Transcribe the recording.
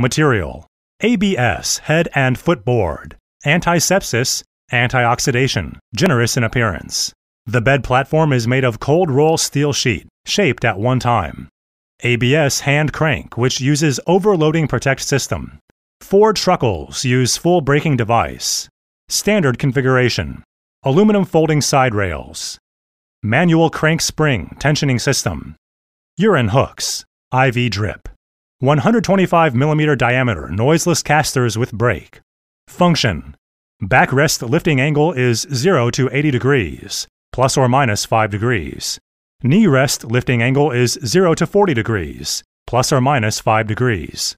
Material ABS, head and foot board, antisepsis, antioxidation, generous in appearance. The bed platform is made of cold roll steel sheet, shaped at one time. ABS hand crank, which uses overloading protect system. Four truckles use full braking device. Standard configuration. Aluminum folding side rails. Manual crank spring tensioning system. Urine hooks. IV drip. 125 millimeter diameter noiseless casters with brake. Function Backrest lifting angle is 0 to 80 degrees, plus or minus 5 degrees. Knee rest lifting angle is 0 to 40 degrees, plus or minus 5 degrees.